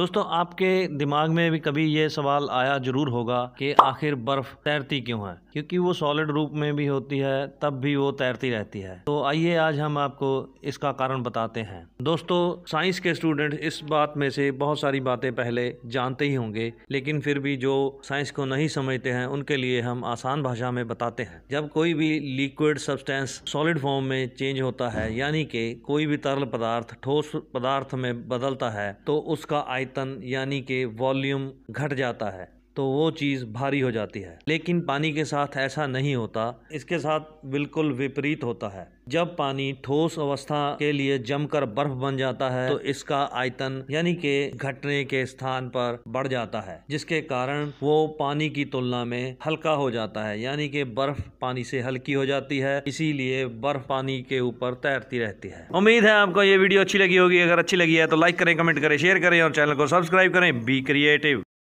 दोस्तों आपके दिमाग में भी कभी ये सवाल आया जरूर होगा कि आखिर बर्फ तैरती क्यों है क्योंकि वो सॉलिड रूप में भी होती है तब भी वो तैरती रहती है तो आइए आज हम आपको इसका कारण बताते हैं दोस्तों साइंस के स्टूडेंट इस बात में से बहुत सारी बातें पहले जानते ही होंगे लेकिन फिर भी जो साइंस को नहीं समझते हैं उनके लिए हम आसान भाषा में बताते हैं जब कोई भी लिक्विड सब्सटेंस सॉलिड फॉर्म में चेंज होता है यानी कि कोई भी तरल पदार्थ ठोस पदार्थ में बदलता है तो उसका आयतन यानी कि वॉल्यूम घट जाता है तो वो चीज़ भारी हो जाती है लेकिन पानी के साथ ऐसा नहीं होता इसके साथ बिल्कुल विपरीत होता है जब पानी ठोस अवस्था के लिए जमकर बर्फ बन जाता है तो इसका आयतन यानी के घटने के स्थान पर बढ़ जाता है जिसके कारण वो पानी की तुलना में हल्का हो जाता है यानी कि बर्फ पानी से हल्की हो जाती है इसीलिए बर्फ पानी के ऊपर तैरती रहती है उम्मीद है आपको ये वीडियो अच्छी लगी होगी अगर अच्छी लगी है तो लाइक करें कमेंट करें शेयर करें और चैनल को सब्सक्राइब करें बी क्रिएटिव